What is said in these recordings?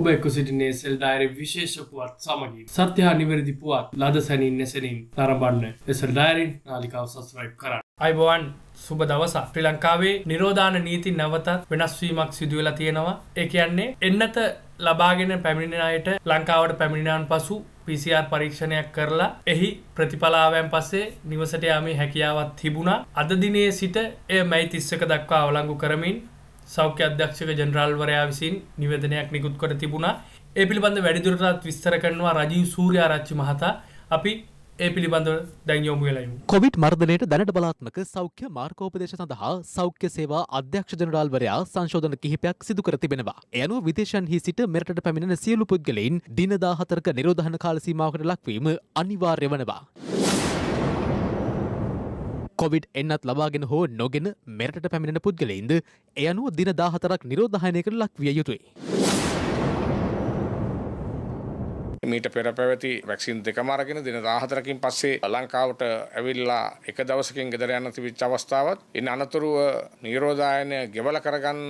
ඔබ එක්ක සිටින්නේ සෙල්ඩායර විශේෂ පුවත් සමගින් සත්‍යහා නිවැරදි පුවත් ලද සැනින් නැසනින් තරබන්න එසල්ඩායරින් නාලිකාව සස්රයිප් කරන්න. අයිබෝවන් සුබ දවස ශ්‍රී ලංකාවේ නිරෝධාන නීති නැවතත් වෙනස්වීමක් සිදුවෙලා තියෙනවා ඒ කියන්නේ එන්නත ලබාගෙන පැමිණෙන අයට ලංකාවට පැමිණිනාන් පසු PCR පරීක්ෂණයක් කරලා එහි ප්‍රතිඵලාවයන් පස්සේ නිවසට යාමේ හැකියාවක් තිබුණා අද දිනේ සිට එය මැයි 31 දක්වා අවලංගු කරමින් සෞඛ්‍ය අධ්‍යක්ෂක ජනරාල්වරයා විසින් නිවදනයක් නිකුත් කර තිබුණා ඒ පිළිබඳ වැඩිදුරටත් විස්තර කරනවා රජී සූර්යාරච්චි මහතා අපි ඒ පිළිබඳව දැන් යොමු වෙලයිමු. කොවිඩ් මර්ධනයට දැනට බලාත්මක සෞඛ්‍ය මාර්ගෝපදේශ සඳහා සෞඛ්‍ය සේවා අධ්‍යක්ෂ ජනරාල්වරයා සංශෝධන කිහිපයක් සිදු කර තිබෙනවා. ඒ අනුව විදේශයන්හි සිට මෙරටට පැමිණෙන සියලු පුද්ගලයින් දින 14ක නිරෝධන කාල සීමාවකට ලක්වීම අනිවාර්ය වනවා. කොවිඩ් එන්නත් ලබාගෙන හෝ නොගෙන මෙරට පැමිණෙන පුද්ගලයින්ද එය අනුව දින දාහතරක් නිරෝධහයනයකට ලක්විය යුතුයි. මීට පෙර පැවැති වැක්සින් දෙකම අරගෙන දින 14කින් පස්සේ ලංකාවට ඇවිල්ලා එක දවසකින් ගෙදර යන්න තිබිච්ච අවස්ථාවත් ඉන් අනතුරුව නිරෝධායනය ගෙවල කරගන්න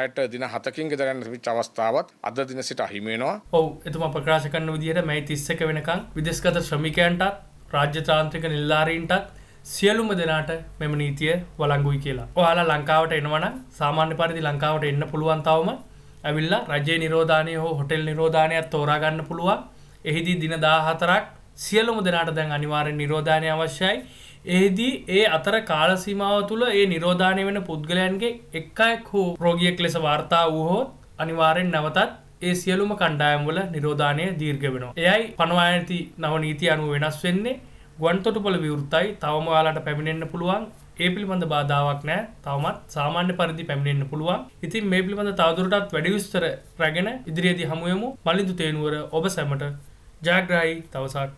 අයට දින 7කින් ගෙදර යන්න තිබිච්ච අවස්ථාවත් අද දින සිට අහිමි වෙනවා. ඔව් එතුමා ප්‍රකාශ කරන විදිහට මේ 31 වෙනකන් විදේශගත ශ්‍රමිකයන්ටත් රාජ්‍ය තාන්ත්‍රික නිලධාරීන්ටත් සියලුම දෙනාට මෙම නීතිය වලංගුයි කියලා ඔයාලා ලංකාවට එනවන සාමාන්‍ය පරිදි ලංකාවට එන්න පුළුවන්තවම ඇවිල්ල රජයේ නිරෝධානය හෝ හොටෙල් නිරෝධානයක් තෝරාගන්න පුළුවන් එහිදී දින දාහතරක් සියලුම දෙනාට දැන් අනිවාරෙන් නිරෝධානය අවශ්‍යයි එහිදී ඒ අතර කාලසීමාව තුළ ඒ නිරෝධානය වෙන පුද්ගලයන්ගේ එක් අයෙක් හෝ රෝගියෙක් ලෙස වාර්තා වූහොත් අනිවාරෙන් නැවතත් ඒ සියලුම කණ්ඩායම්වල නිරෝධානය දීර්ග වෙනවා එයයි පනවාඇති නව නීති අනුව වෙනස් වෙන්නේ ගොන්තොටුපොල විවෘතයි තවම යාලට පැමිණෙන්න්න පුළුවන් ඒ පිළිබඳ බාධාවක් නෑ තවමත් සාමාන්‍ය පරිදි පැමිණෙන්න්න පුළුවන් ඉතින් මේ පිළිබඳ තවදුරටත් වැඩිවිස්තර රැගෙන ඉදිරියේදී හමුවමු මලින්දු තේනුවර ඔබ සැමට ජාග්‍රාහි තවසක්